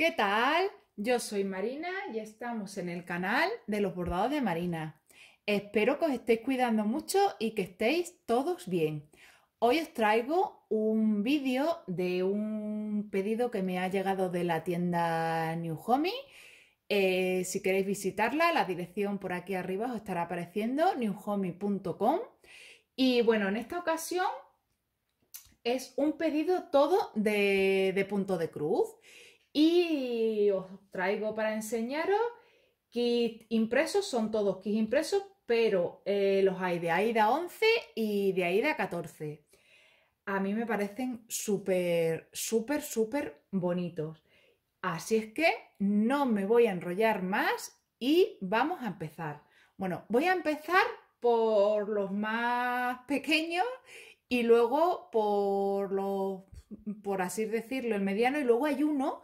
¿Qué tal? Yo soy Marina y estamos en el canal de los bordados de Marina. Espero que os estéis cuidando mucho y que estéis todos bien. Hoy os traigo un vídeo de un pedido que me ha llegado de la tienda New Homey. Eh, si queréis visitarla, la dirección por aquí arriba os estará apareciendo, newhomey.com. Y bueno, en esta ocasión es un pedido todo de, de punto de cruz. Y os traigo para enseñaros kits impresos, son todos kits impresos, pero eh, los hay de AIDA 11 y de AIDA 14. A mí me parecen súper, súper, súper bonitos. Así es que no me voy a enrollar más y vamos a empezar. Bueno, voy a empezar por los más pequeños y luego por los, por así decirlo, el mediano y luego hay uno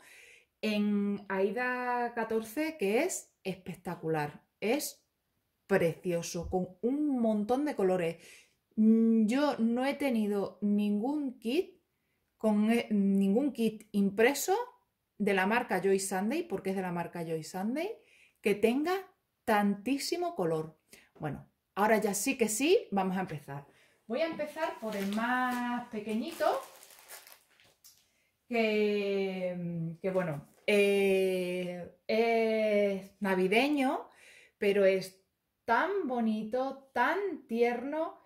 en Aida 14 que es espectacular, es precioso, con un montón de colores. Mm, yo no he tenido ningún kit con e, ningún kit impreso de la marca Joy Sunday, porque es de la marca Joy Sunday, que tenga tantísimo color. Bueno, ahora ya sí que sí, vamos a empezar. Voy a empezar por el más pequeñito, Mm, que, bueno, eh, es navideño, pero es tan bonito, tan tierno,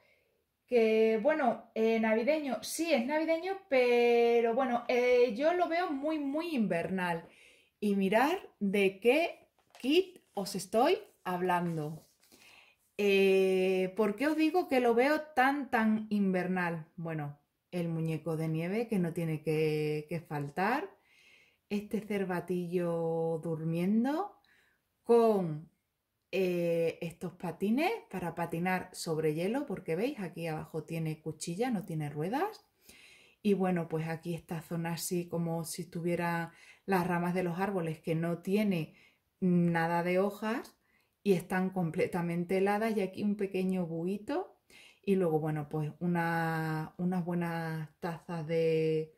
que bueno, eh, navideño, sí es navideño, pero bueno, eh, yo lo veo muy, muy invernal. Y mirar de qué kit os estoy hablando. ¿Por qué os digo que lo veo tan, tan invernal? Bueno, el muñeco de nieve que no tiene que, faltar, este cervatillo durmiendo con eh, estos patines para patinar sobre hielo, porque veis, aquí abajo tiene cuchilla, no tiene ruedas. Y bueno, pues aquí esta zona así como si estuviera las ramas de los árboles que no tiene nada de hojas y están completamente heladas y aquí un pequeño buito y luego, bueno, pues una, unas buenas tazas de,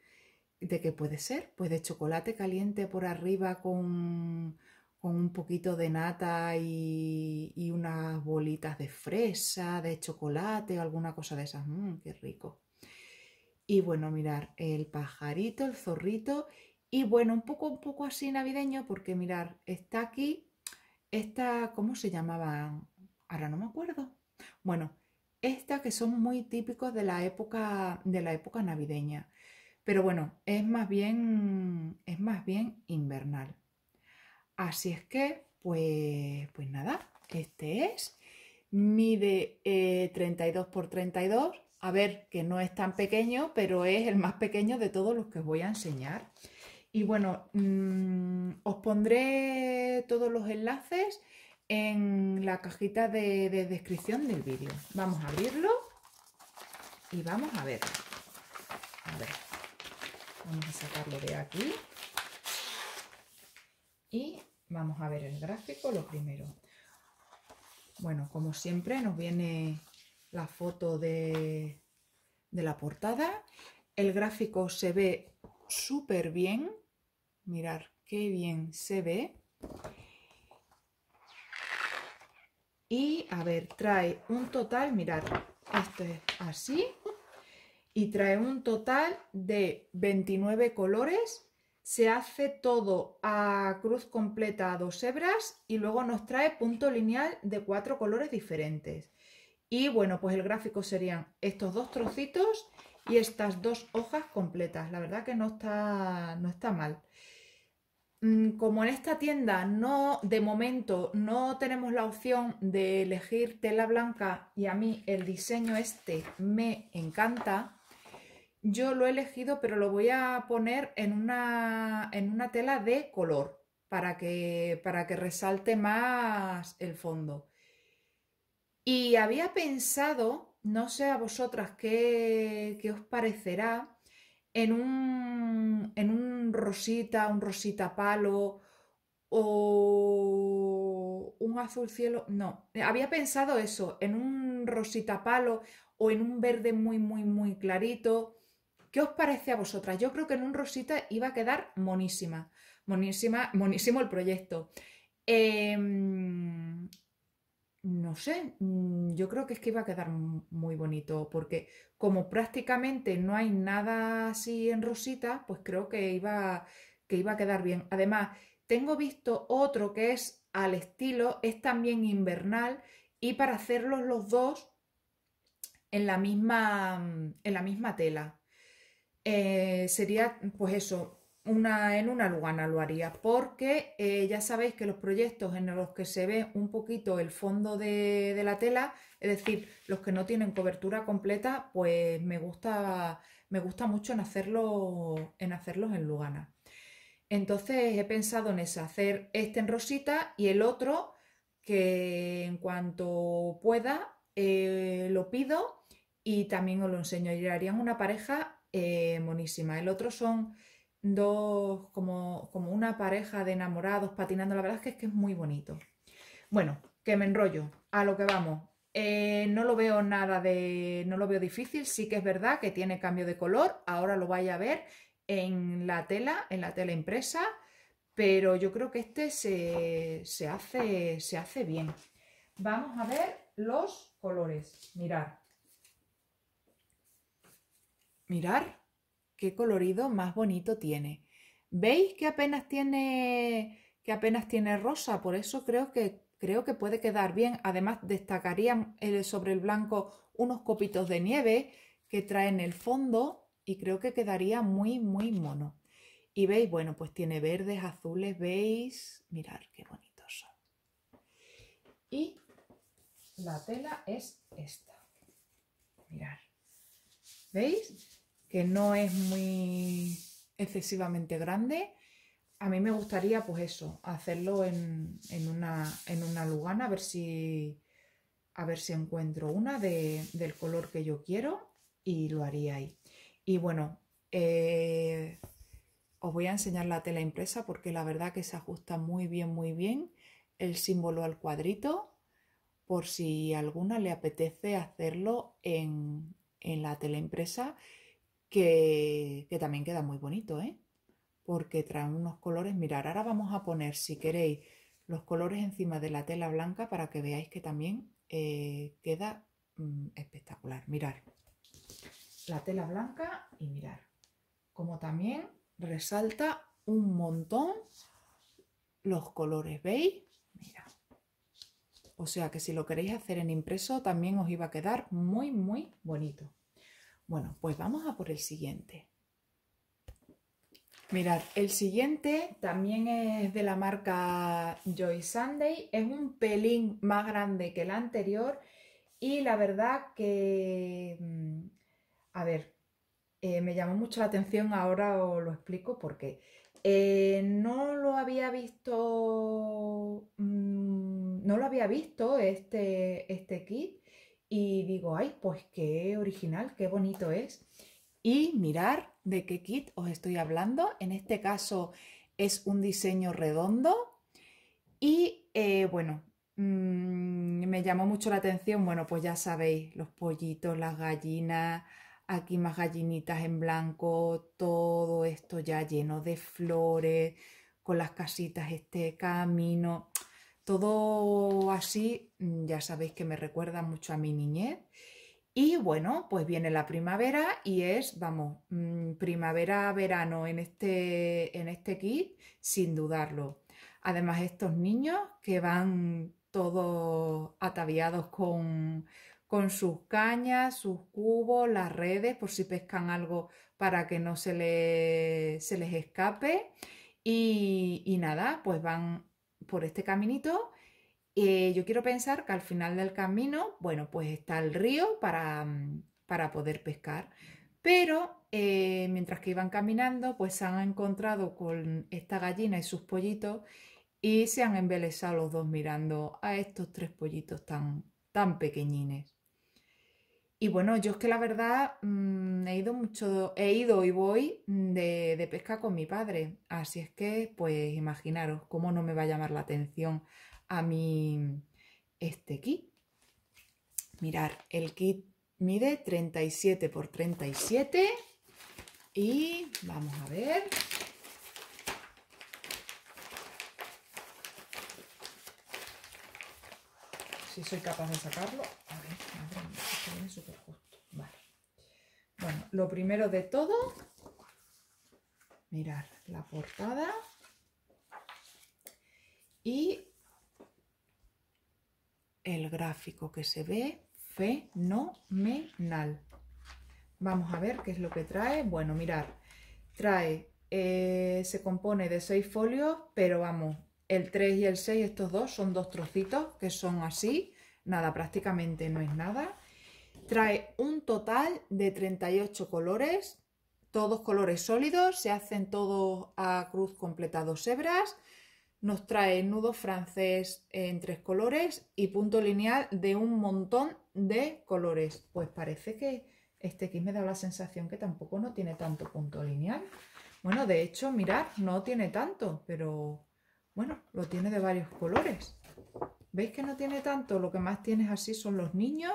de qué puede ser, pues de chocolate caliente por arriba con, un poquito de nata y, unas bolitas de fresa, de chocolate alguna cosa de esas. Mm, qué rico. Y bueno, mirar el pajarito, el zorrito y bueno, un poco, un poco así navideño porque mirar, está aquí, Está... ¿cómo se llamaba? Ahora no me acuerdo. Bueno, estas que son muy típicos de la época, de la época navideña. Pero bueno, es más bien, es más bien invernal. Así es que, pues, pues nada, este es. Mide 32 eh, por 32. A ver, que no es tan pequeño, pero es el más pequeño de todos los que os voy a enseñar. Y bueno, mm, os pondré todos los enlaces en la cajita de, descripción del vídeo. Vamos a abrirlo y vamos a ver, vamos a sacarlo de aquí y vamos a ver el gráfico lo primero. Bueno, como siempre nos viene la foto de, de la portada. El gráfico se ve súper bien. Mirar qué bien se ve. Y a ver, trae un total, mirad, esto es así. Y trae un total de 29 colores. Se hace todo a cruz completa a dos hebras y luego nos trae punto lineal de cuatro colores diferentes. Y bueno, pues el gráfico serían estos dos trocitos y estas dos hojas completas. La verdad que no está, no está mal. Mm, como en esta tienda no, de momento no tenemos la opción de elegir tela blanca y a mí el diseño este me encanta, yo lo he elegido pero lo voy a poner en una, tela de color para que, para que resalte más el fondo. Y había pensado, no sé a vosotras qué, qué os parecerá, en un, rosita, un rosita palo o un azul cielo, no, había pensado eso, en un rosita palo o en un verde muy, muy, muy clarito. ¿Qué os parece a vosotras? Yo creo que en un rosita iba a quedar monísima, monísima, monísimo el proyecto. Em, no sé, mm, yo creo que es que iba a quedar muy bonito, porque como prácticamente no hay nada así en rosita, pues creo que iba, que iba a quedar bien. Además, tengo visto otro que es al estilo, es también invernal, y para hacerlos los dos en la misma, en la misma tela. Eh, sería, pues eso, una, en una lugana lo haría, porque eh, ya sabéis que los proyectos en los que se ve un poquito el fondo de, la tela, es decir, los que no tienen cobertura completa, pues me gusta, me gusta mucho en, hacerlo, en hacerlos en lugana. Entonces he pensado en hacer este en rosita y el otro que en cuanto pueda eh, lo pido y también os lo enseño. Y harían una pareja eh, monísima. El otro son dos, como, una pareja de enamorados patinando. La verdad es que es, muy bonito. Bueno, que me enrollo, a lo que vamos. Eh, no lo veo nada de, no lo veo difícil, sí que es verdad que tiene cambio de color, ahora lo vaya a ver en la tela, en la tela impresa, pero yo creo que este se, hace, se hace bien. Vamos a ver los colores, mirar. Mirar qué colorido más bonito tiene. ¿Veis que apenas tiene que apenas tiene rosa? Por eso creo que creo que puede quedar bien. Además destacarían eh, sobre el blanco unos copitos de nieve que traen el fondo y creo que quedaría muy muy mono. Y veis, bueno, pues tiene verdes, azules, veis, mirad qué bonitos son. Y la tela es esta. Mirad. ¿Veis? que no es muy excesivamente grande. A mí me gustaría, pues eso, hacerlo en, en, una, lugana, a ver si, a ver si encuentro una del color que yo quiero y lo haría ahí. Y bueno, eh, os voy a enseñar la tela impresa porque la verdad que se ajusta muy bien, muy bien el símbolo al cuadrito por si alguna le apetece hacerlo en, en la tela impresa que, también queda muy bonito, ¿eh? porque traen unos colores. Mirar, ahora vamos a poner, si queréis, los colores encima de la tela blanca para que veáis que también eh, queda mm, espectacular. Mirar la tela blanca y mirar como también resalta un montón los colores, ¿veis? O sea que si lo queréis hacer en impreso también os iba a quedar muy, muy bonito. Bueno, pues vamos a por el siguiente. Mirad, el siguiente también es de la marca Joy Sunday. Es un pelín más grande que el anterior y la verdad que, mm, a ver, eh, me llamó mucho la atención, ahora os lo explico porque qué. Eh, no lo había visto, mm, no lo había visto este, este kit y digo, ay, pues qué original, qué bonito es. Y mirar de qué kit os estoy hablando. En este caso es un diseño redondo y eh, bueno, mm, me llamó mucho la atención, bueno, pues ya sabéis, los pollitos, las gallinas, aquí más gallinitas en blanco, todo esto ya lleno de flores, con las casitas, este camino. Todo así, mm, ya sabéis que me recuerda mucho a mi niñez. Y bueno, pues viene la primavera y es, vamos, mm, primavera-verano en este, en este kit, sin dudarlo. Además, estos niños que van todos ataviados con, con sus cañas, sus cubos, las redes, por si pescan algo para que no se, se les escape. Y, y nada, pues van por este caminito. y eh, yo quiero pensar que al final del camino, bueno, pues está el río para, mm, para poder pescar. Pero eh, mientras que iban caminando, pues se han encontrado con esta gallina y sus pollitos y se han embelesado los dos mirando a estos tres pollitos tan, tan pequeñines. Y bueno, yo es que la verdad mm, he ido mucho, he ido y voy de, de, pesca con mi padre. Así es que, pues imaginaros cómo no me va a llamar la atención a mí este kit. Mirar, el kit mide 37 por 37 y vamos a ver. Si soy capaz de sacarlo. A ver, súper justo. Vale. Bueno, lo primero de todo, mirar la portada y el gráfico que se ve fenomenal. Vamos a ver qué es lo que trae. Bueno, mirar, trae, eh, se compone de seis folios, pero vamos, el 3 y el 6, estos dos son dos trocitos que son así, nada, prácticamente no es nada. Trae un total de 38 colores, todos colores sólidos, se hacen todos a cruz completados dos hebras. Nos trae nudo francés en tres colores y punto lineal de un montón de colores. Pues parece que este kit me da la sensación que tampoco no tiene tanto punto lineal. Bueno, de hecho, mirad, no tiene tanto, pero bueno, lo tiene de varios colores. ¿Veis que no tiene tanto? Lo que más tienes así son los niños,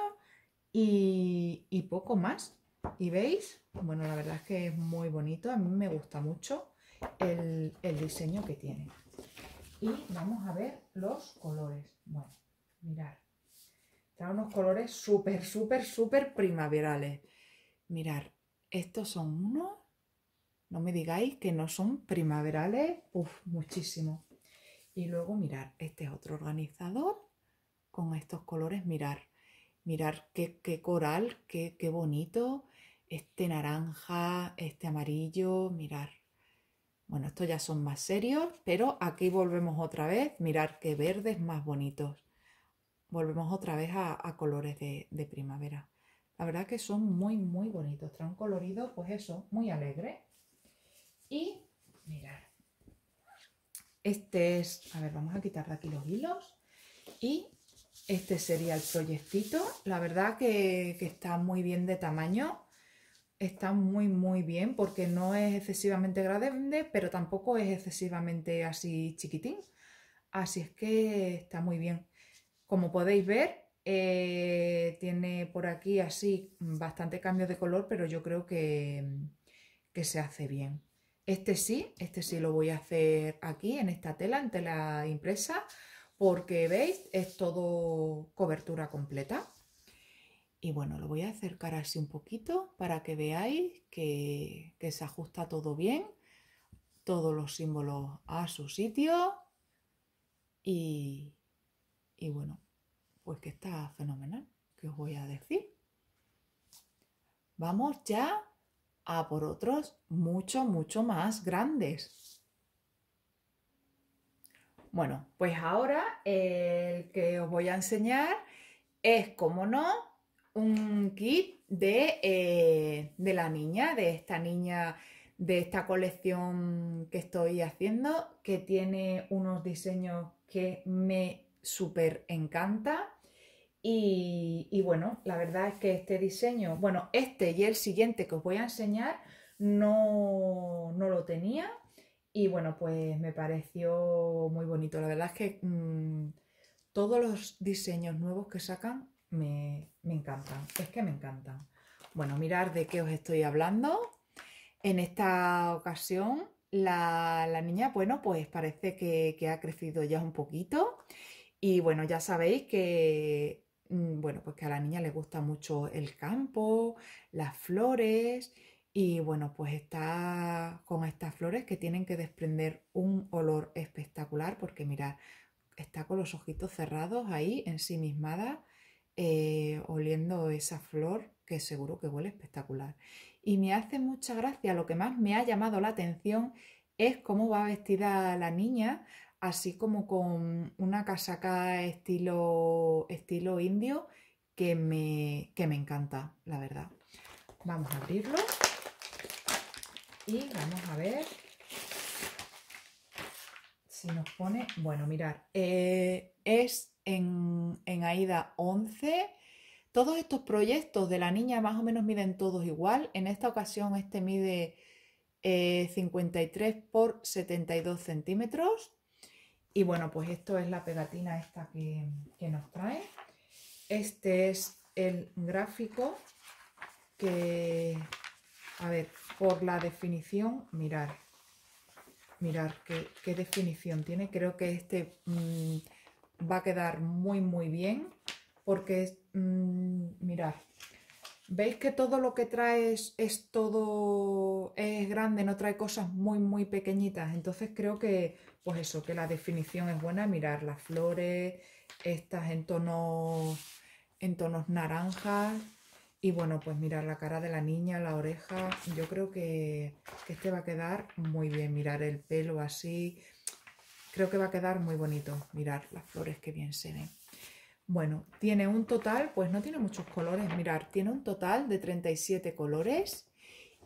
y, poco más. ¿Y veis? Bueno, la verdad es que es muy bonito, a mí me gusta mucho el, diseño que tiene. Y vamos a ver los colores. Bueno, mirad. Trae unos colores súper, súper, súper primaverales. Mirad, estos son unos, no me digáis que no son primaverales, Uf, muchísimo. Y luego mirar, este es otro organizador con estos colores, mirar, Mirar qué, coral, qué, bonito, este naranja, este amarillo, mirar. Bueno, estos ya son más serios, pero aquí volvemos otra vez, mirar qué verdes más bonitos. Volvemos otra vez a, colores de, primavera. La verdad que son muy, muy bonitos. traen un colorido, pues eso, muy alegre. Y mirar. Este es, a ver, vamos a quitar de aquí los hilos. Y este sería el proyectito. La verdad que, está muy bien de tamaño. Está muy, muy bien porque no es excesivamente grande, pero tampoco es excesivamente así chiquitín. Así es que está muy bien. Como podéis ver, eh, tiene por aquí así bastante cambio de color, pero yo creo que, que se hace bien. Este sí, este sí lo voy a hacer aquí en esta tela, en tela impresa porque veis, es todo cobertura completa. Y bueno, lo voy a acercar así un poquito para que veáis que, se ajusta todo bien, todos los símbolos a su sitio y, y bueno, pues que está fenomenal, que os voy a decir. Vamos ya a por otros mucho, mucho más grandes. Bueno, pues ahora el que os voy a enseñar es, como no, un kit de, eh, de, la niña, de esta niña, de esta colección que estoy haciendo, que tiene unos diseños que me súper encanta. Y, y bueno, la verdad es que este diseño, bueno, este y el siguiente que os voy a enseñar, no, no lo tenía, y bueno, pues me pareció muy bonito. La verdad es que mm, todos los diseños nuevos que sacan me, encantan. Es que me encantan. Bueno, mirar de qué os estoy hablando. En esta ocasión la, niña, bueno, pues parece que, ha crecido ya un poquito. Y bueno, ya sabéis que, mm, bueno, pues que a la niña le gusta mucho el campo, las flores y bueno, pues está con estas flores que tienen que desprender un olor espectacular porque mirad, está con los ojitos cerrados ahí, ensimismada, eh, oliendo esa flor que seguro que huele espectacular. Y me hace mucha gracia, lo que más me ha llamado la atención es cómo va vestida la niña, así como con una casaca estilo, estilo indio que me, que me encanta, la verdad. Vamos a abrirlo. Y vamos a ver si nos pone... Bueno, mirar, eh, es en, en AIDA 11. Todos estos proyectos de la niña más o menos miden todos igual. En esta ocasión este mide 53 eh, por 72 centímetros. Y bueno, pues esto es la pegatina esta que, que nos trae. Este es el gráfico que, a ver, por la definición, mirar. Mirar qué, definición tiene. Creo que este mm, va a quedar muy, muy bien. Porque mm, mirad, ¿Veis que todo lo que trae es, todo, es grande, no trae cosas muy, muy pequeñitas? Entonces creo que, pues eso, que la definición es buena. Mirar las flores, estas en en tonos naranjas, y bueno, pues mirar la cara de la niña, la oreja, yo creo que, este va a quedar muy bien. Mirar el pelo así, creo que va a quedar muy bonito. Mirar las flores que bien se ven. Bueno, tiene un total, pues no tiene muchos colores, mirar, tiene un total de 37 colores.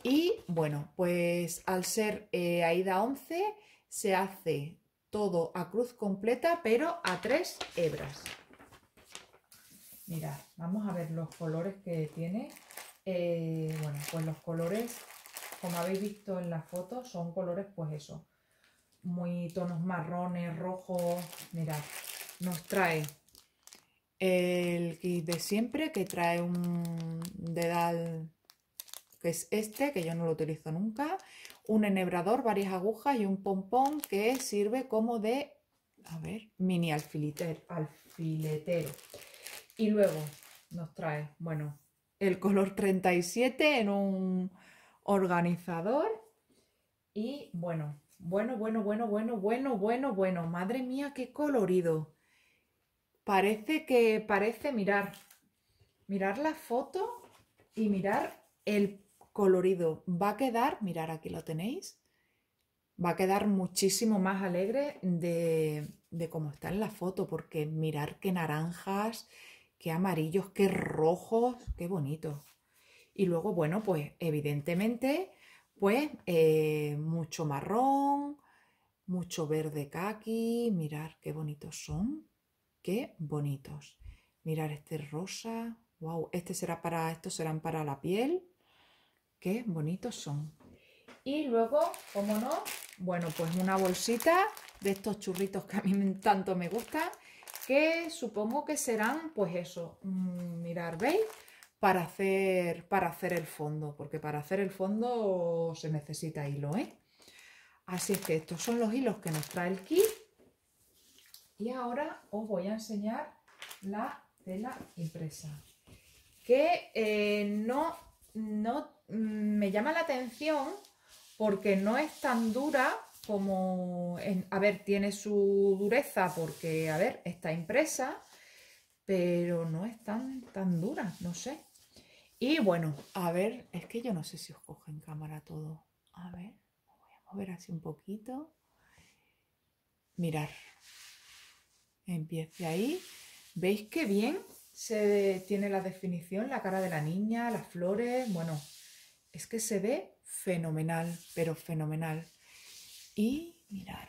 Y bueno, pues al ser eh, Aida 11 se hace todo a cruz completa, pero a tres hebras. Mirad, vamos a ver los colores que tiene. Eh, bueno, pues los colores, como habéis visto en las fotos, son colores, pues eso, muy tonos marrones, rojos. Mirad, nos trae el kit de siempre, que trae un dedal que es este, que yo no lo utilizo nunca, un enhebrador, varias agujas y un pompón que sirve como de, a ver, mini alfiletero. Y luego nos trae, bueno, el color 37 en un organizador. Y bueno, bueno, bueno, bueno, bueno, bueno, bueno, bueno. Madre mía, qué colorido. Parece que, parece mirar, mirar la foto y mirar el colorido. Va a quedar, mirar aquí lo tenéis, va a quedar muchísimo más alegre de, de cómo está en la foto, porque mirar qué naranjas, qué amarillos, qué rojos, qué bonitos. Y luego, bueno, pues evidentemente, pues eh, mucho marrón, mucho verde kaki. Mirar qué bonitos son, qué bonitos. Mirar este rosa, wow, este será para, estos serán para la piel. Qué bonitos son. Y luego, cómo no, bueno, pues una bolsita de estos churritos que a mí tanto me gustan que supongo que serán, pues eso, mm, mirar, ¿veis? Para hacer, para hacer el fondo, porque para hacer el fondo se necesita hilo, ¿eh? Así es que estos son los hilos que nos trae el kit. Y ahora os voy a enseñar la tela impresa. Que eh, no, no mm, me llama la atención porque no es tan dura como, a ver, tiene su dureza porque, a ver, está impresa, pero no es tan, tan dura, no sé. Y bueno, a ver, es que yo no sé si os coge en cámara todo. A ver, voy a mover así un poquito. Mirar. Empiece ahí. ¿Veis qué bien se tiene la definición? La cara de la niña, las flores. Bueno, es que se ve fenomenal, pero fenomenal. Y mirar,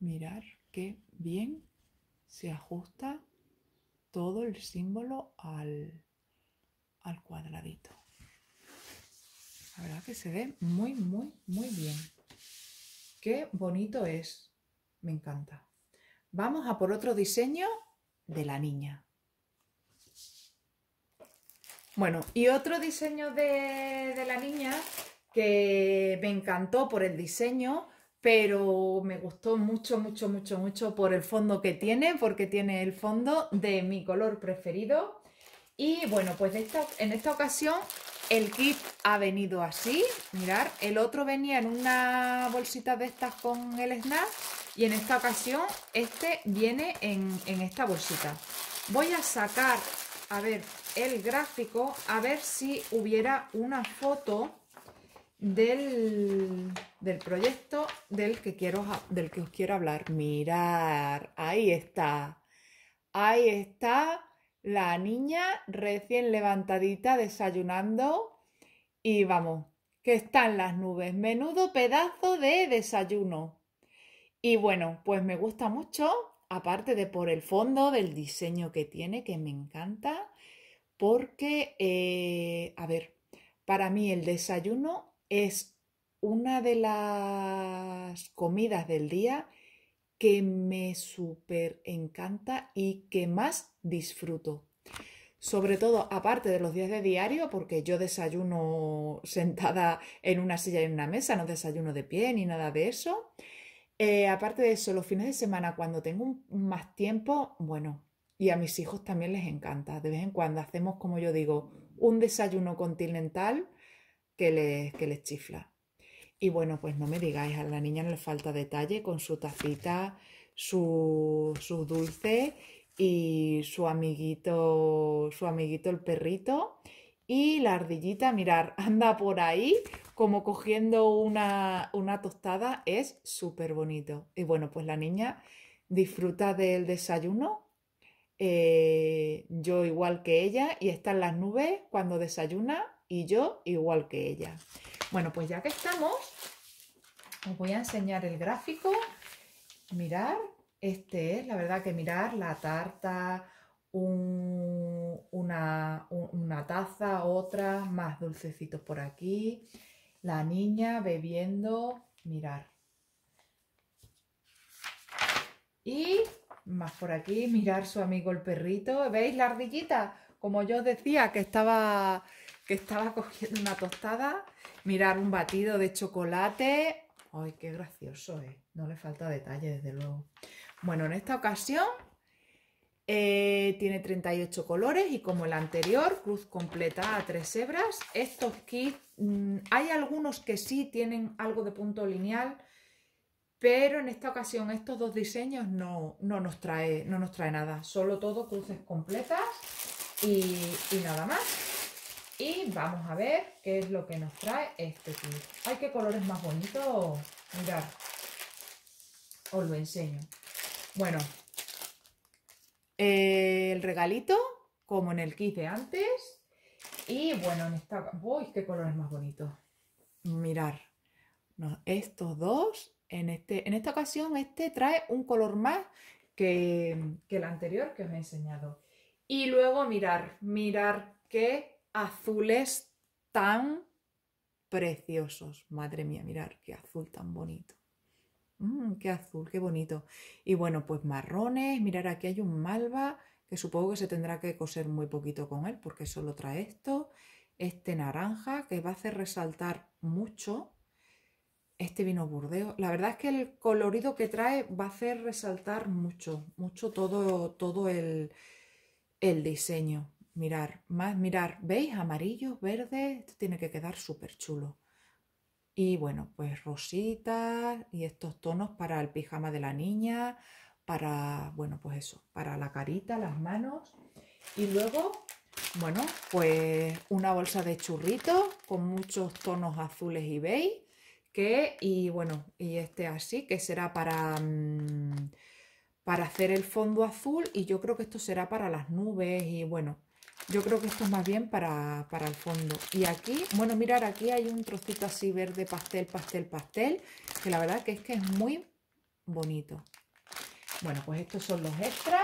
mirar qué bien se ajusta todo el símbolo al, cuadradito. La verdad que se ve muy, muy, muy bien. Qué bonito es. Me encanta. Vamos a por otro diseño de la niña. Bueno, y otro diseño de, de la niña que me encantó por el diseño, pero me gustó mucho, mucho, mucho, mucho por el fondo que tiene, porque tiene el fondo de mi color preferido. Y bueno, pues en esta ocasión el kit ha venido así, mirar, el otro venía en una bolsita de estas con el snack y en esta ocasión este viene en, en esta bolsita. Voy a sacar, a ver, el gráfico, a ver si hubiera una foto del, proyecto del que, quiero, del que os quiero hablar. Mirar, ahí está. Ahí está la niña recién levantadita desayunando y vamos, que están las nubes. Menudo pedazo de desayuno. Y bueno, pues me gusta mucho, aparte de por el fondo del diseño que tiene, que me encanta, porque, eh, a ver, para mí el desayuno es una de las comidas del día que me súper encanta y que más disfruto. Sobre todo, aparte de los días de diario, porque yo desayuno sentada en una silla y en una mesa, no desayuno de pie ni nada de eso. Eh, aparte de eso, los fines de semana, cuando tengo más tiempo, bueno, y a mis hijos también les encanta. De vez en cuando hacemos, como yo digo, un desayuno continental que les, chifla. Y bueno, pues no me digáis, a la niña no le falta detalle con su tacita, su, su dulce y su amiguito, su amiguito el perrito. Y la ardillita, mirar, anda por ahí como cogiendo una, tostada, es súper bonito. Y bueno, pues la niña disfruta del desayuno, eh, yo igual que ella, y está en las nubes cuando desayuna y yo igual que ella. Bueno, pues ya que estamos, os voy a enseñar el gráfico. Mirar, este es, la verdad que mirar la tarta, una, una taza, otra, más dulcecitos por aquí, la niña bebiendo, mirar. Y más por aquí, mirar su amigo el perrito. ¿Veis la ardillita? Como yo decía que estaba que estaba cogiendo una tostada, mirar un batido de chocolate. ¡Ay, qué gracioso ¿eh? No le falta detalle, desde luego. Bueno, en esta ocasión eh, tiene 38 colores y como el anterior, cruz completa a tres hebras. Estos kits, mm, hay algunos que sí tienen algo de punto lineal, pero en esta ocasión estos dos diseños no, nos, trae, no nos trae nada. Solo todo cruces completas y nada más. Y vamos a ver qué es lo que nos trae este kit. ¡Ay, qué colores más bonitos! Mirad, os lo enseño. Bueno, el regalito, como en el kit de antes. Y bueno, en esta... ¡Uy, qué colores más bonitos! Mirar, estos dos, en, este, en esta ocasión este trae un color más que, que el anterior que os he enseñado. Y luego mirar, mirar qué azules tan preciosos. Madre mía, mirar, qué azul tan bonito. Mm, qué azul, qué bonito. Y bueno, pues marrones, mirar, aquí hay un malva que supongo que se tendrá que coser muy poquito con él porque solo trae esto. Este naranja que va a hacer resaltar mucho. Este vino burdeo. La verdad es que el colorido que trae va a hacer resaltar mucho, mucho todo, todo el, el diseño. Mirar, más mirar, ¿veis? Amarillos, verdes, esto tiene que quedar súper chulo. Y bueno, pues rositas y estos tonos para el pijama de la niña, para, bueno, pues eso, para la carita, las manos. Y luego, bueno, pues una bolsa de churritos con muchos tonos azules y beige. Que, y bueno, y este así, que será para, mm, para hacer el fondo azul. Y yo creo que esto será para las nubes y bueno, yo creo que esto es más bien para, el fondo. Y aquí, bueno, mirar, aquí hay un trocito así verde pastel, pastel, pastel, que la verdad que es que es muy bonito. Bueno, pues estos son los extras,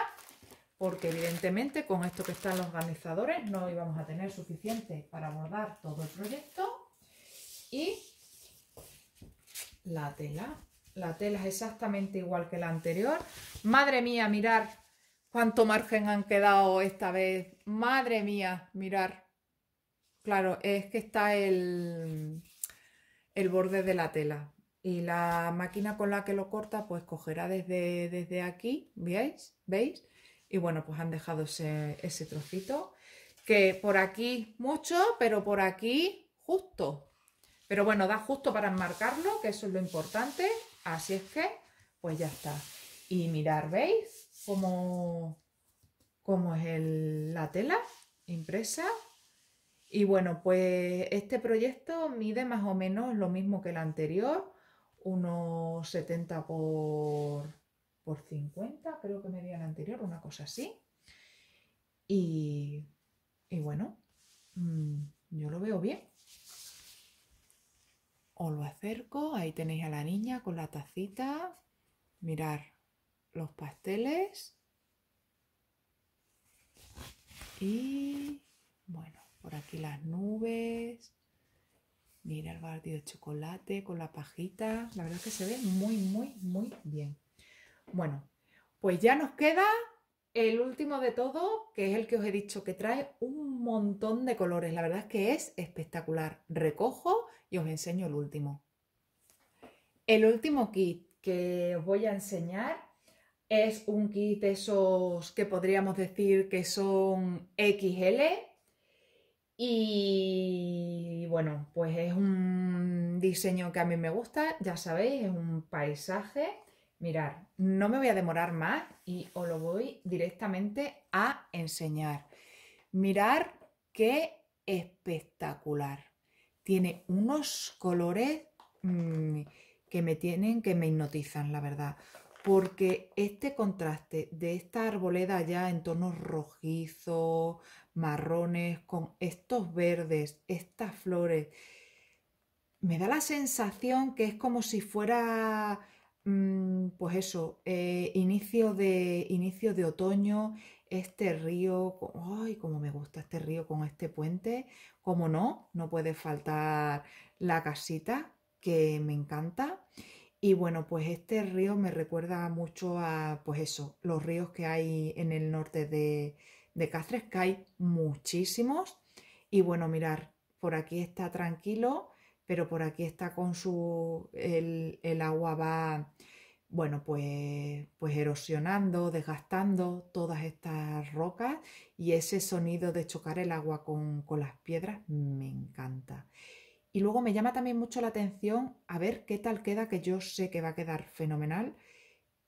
porque evidentemente con esto que están los organizadores no íbamos a tener suficiente para bordar todo el proyecto. Y la tela, la tela es exactamente igual que la anterior. Madre mía, mirar cuánto margen han quedado esta vez. Madre mía, mirar. Claro, es que está el, el borde de la tela. Y la máquina con la que lo corta, pues cogerá desde, desde aquí, ¿veis? ¿Veis? Y bueno, pues han dejado ese, ese trocito. Que por aquí mucho, pero por aquí justo. Pero bueno, da justo para enmarcarlo, que eso es lo importante. Así es que, pues ya está. Y mirar, ¿veis? como como es la tela impresa. Y bueno, pues este proyecto mide más o menos lo mismo que el anterior, unos 70 por, por 50, creo que medía el anterior, una cosa así. Y, bueno, mm, yo lo veo bien. Os lo acerco, ahí tenéis a la niña con la tacita. Mirar, los pasteles. Y bueno, por aquí las nubes. Mira el barrio de chocolate con la pajita. La verdad es que se ve muy, muy, muy bien. Bueno, pues ya nos queda el último de todo, que es el que os he dicho, que trae un montón de colores. La verdad es que es espectacular. Recojo y os enseño el último. El último kit que os voy a enseñar es un kit de esos que podríamos decir que son XL. Y bueno, pues es un diseño que a mí me gusta, ya sabéis, es un paisaje. Mirar, no me voy a demorar más y os lo voy directamente a enseñar. Mirar qué espectacular. Tiene unos colores mm, que me tienen, que me hipnotizan, la verdad porque este contraste de esta arboleda ya en tonos rojizos, marrones, con estos verdes, estas flores, me da la sensación que es como si fuera, mm, pues eso, eh, inicio, de, inicio de otoño, este río, ay, cómo me gusta este río con este puente, como no, no puede faltar la casita, que me encanta y bueno, pues este río me recuerda mucho a, pues eso, los ríos que hay en el norte de, de que hay muchísimos. Y bueno, mirar, por aquí está tranquilo, pero por aquí está con su, el, agua va, bueno, pues, pues erosionando, desgastando todas estas rocas y ese sonido de chocar el agua con, con las piedras me encanta. Y luego me llama también mucho la atención, a ver qué tal queda, que yo sé que va a quedar fenomenal,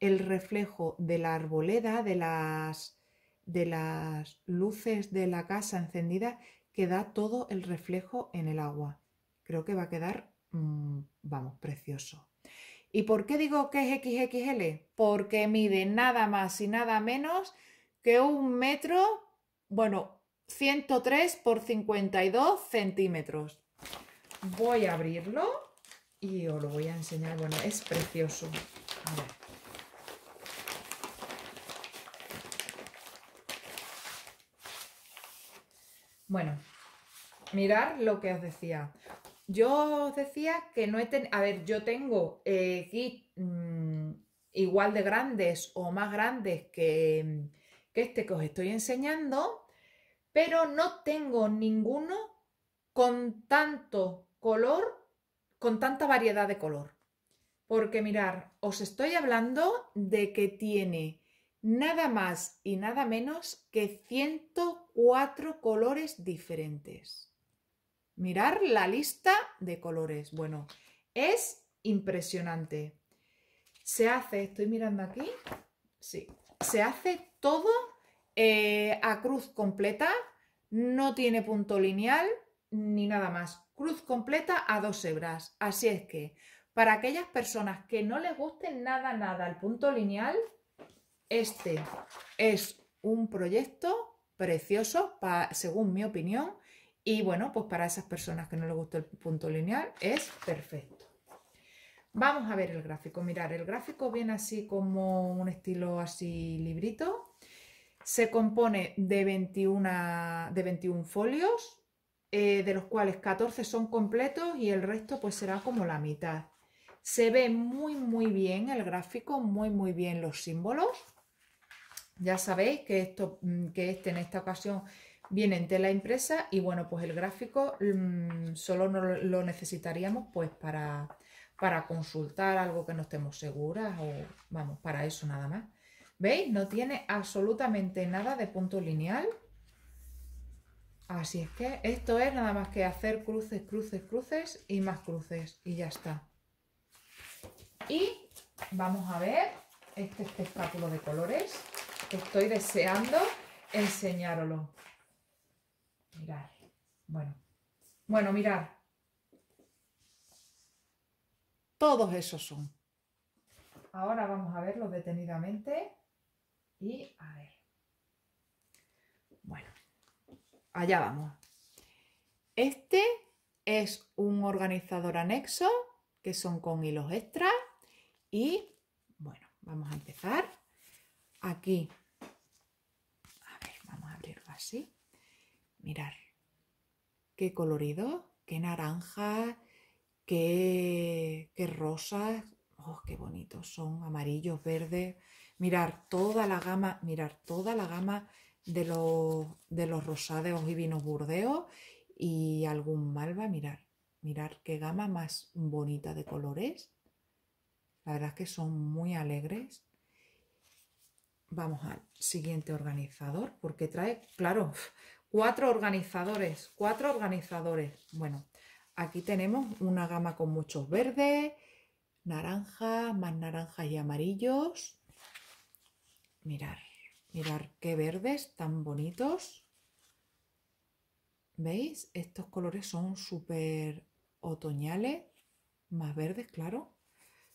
el reflejo de la arboleda, de las, de las luces de la casa encendida, que da todo el reflejo en el agua. Creo que va a quedar, mm, vamos, precioso. ¿Y por qué digo que es XXL? Porque mide nada más y nada menos que un metro, bueno, 103 por 52 centímetros. Voy a abrirlo y os lo voy a enseñar. Bueno, es precioso. A ver. Bueno, mirar lo que os decía. Yo os decía que no he tenido... A ver, yo tengo eh, mm, igual de grandes o más grandes que, que este que os estoy enseñando, pero no tengo ninguno con tanto color con tanta variedad de color. Porque mirar, os estoy hablando de que tiene nada más y nada menos que 104 colores diferentes. Mirar la lista de colores. Bueno, es impresionante. Se hace, estoy mirando aquí, sí, se hace todo eh, a cruz completa, no tiene punto lineal, ni nada más. Cruz completa a dos hebras. Así es que, para aquellas personas que no les guste nada, nada el punto lineal, este es un proyecto precioso, según mi opinión, y bueno, pues para esas personas que no les gusta el punto lineal es perfecto. Vamos a ver el gráfico. Mirar, el gráfico viene así como un estilo así librito. Se compone de 21, de 21 folios, eh, de los cuales 14 son completos y el resto pues será como la mitad. Se ve muy muy bien el gráfico, muy muy bien los símbolos. Ya sabéis que, esto, mm, que este en esta ocasión viene en tela impresa y bueno, pues el gráfico mm, solo lo necesitaríamos pues para, para consultar algo que no estemos seguras o vamos, para eso nada más. ¿Veis? No tiene absolutamente nada de punto lineal. Así es que esto es nada más que hacer cruces, cruces, cruces y más cruces y ya está. Y vamos a ver este espectáculo de colores que estoy deseando enseñároslo. Mirad, bueno, bueno, mirad. Todos esos son. Ahora vamos a verlos detenidamente y a ver. allá vamos. Este es un organizador anexo que son con hilos extra y bueno, vamos a empezar. Aquí, a ver, vamos a abrirlo así. Mirar, qué colorido, qué naranja, qué, qué rosas, oh, qué bonitos son, amarillos, verdes. Mirar toda la gama, mirar toda la gama de los, rosadeos y vinos burdeos y algún malva, mirar, mirar qué gama más bonita de colores. La verdad es que son muy alegres. Vamos al siguiente organizador, porque trae, claro, cuatro organizadores, cuatro organizadores. Bueno, aquí tenemos una gama con muchos verdes, naranja más naranjas y amarillos. Mirar, Mirar qué verdes tan bonitos. ¿Veis? Estos colores son súper otoñales, más verdes, claro.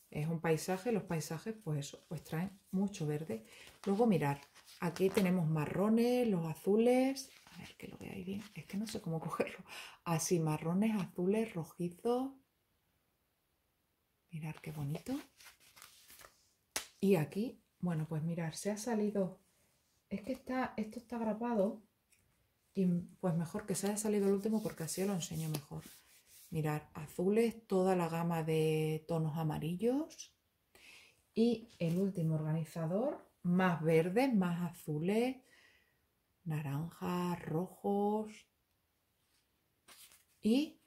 Es un paisaje, los paisajes, pues eso, pues traen mucho verde. Luego mirar, aquí tenemos marrones, los azules, a ver que lo veáis bien, es que no sé cómo cogerlo. Así, marrones, azules, rojizos. Mirad qué bonito. Y aquí, bueno, pues mirar, se ha salido es que está, esto está grabado y pues mejor que se haya salido el último porque así lo enseño mejor. Mirar, azules, toda la gama de tonos amarillos y el último organizador, más verdes, más azules, naranjas, rojos y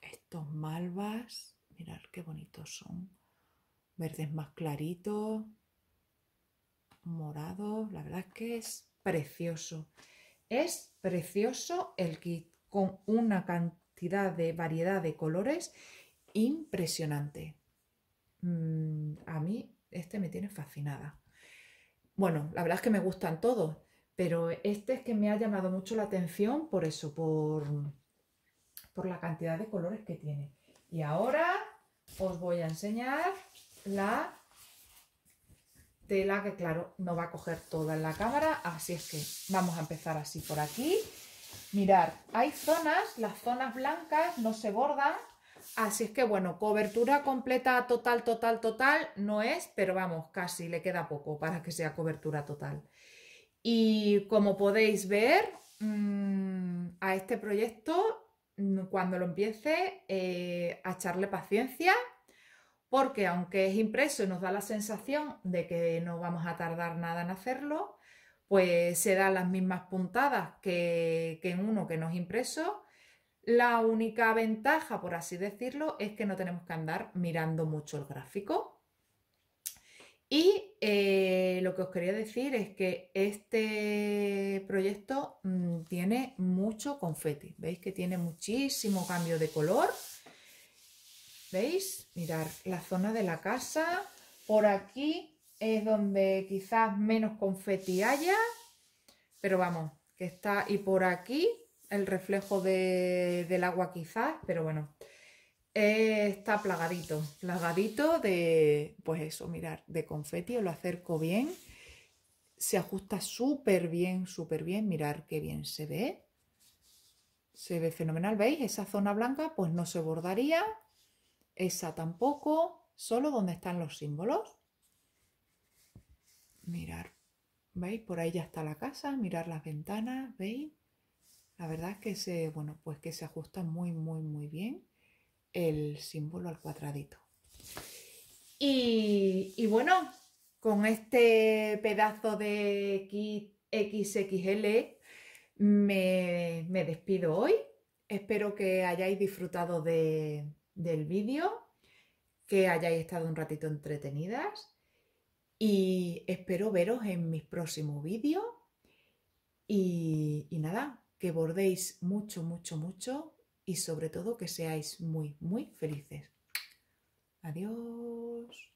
estos malvas, Mirar qué bonitos son, verdes más claritos, morado, la verdad es que es precioso. Es precioso el kit con una cantidad de variedad de colores impresionante. Mm, a mí este me tiene fascinada. Bueno, la verdad es que me gustan todos, pero este es que me ha llamado mucho la atención por eso, por, por la cantidad de colores que tiene. Y ahora os voy a enseñar la tela que claro, no va a coger toda en la cámara, así es que vamos a empezar así por aquí. Mirar, hay zonas, las zonas blancas no se bordan, así es que bueno, cobertura completa, total, total, total, no es, pero vamos, casi le queda poco para que sea cobertura total. Y como podéis ver, mm, a este proyecto, mm, cuando lo empiece, eh, a echarle paciencia, porque aunque es impreso y nos da la sensación de que no vamos a tardar nada en hacerlo, pues se dan las mismas puntadas que, en uno que no es impreso. La única ventaja, por así decirlo, es que no tenemos que andar mirando mucho el gráfico. Y eh, lo que os quería decir es que este proyecto mm, tiene mucho confeti. Veis que tiene muchísimo cambio de color ¿Veis? Mirar la zona de la casa. Por aquí es donde quizás menos confeti haya. Pero vamos, que está... Y por aquí el reflejo de, del agua quizás, pero bueno. Eh, está plagadito, plagadito de, pues eso, mirar, de confeti. Os lo acerco bien. Se ajusta súper bien, súper bien. Mirar qué bien se ve. Se ve fenomenal, ¿veis? Esa zona blanca pues no se bordaría esa tampoco, solo donde están los símbolos. Mirar, ¿veis? Por ahí ya está la casa, mirar las ventanas, ¿veis? La verdad es que se, bueno, pues que se ajusta muy, muy, muy bien el símbolo al cuadradito. Y, y bueno, con este pedazo de XXL me, me despido hoy. Espero que hayáis disfrutado de, del vídeo, que hayáis estado un ratito entretenidas y espero veros en mis próximos vídeos y, y nada, que bordéis mucho, mucho, mucho y sobre todo que seáis muy, muy felices. Adiós.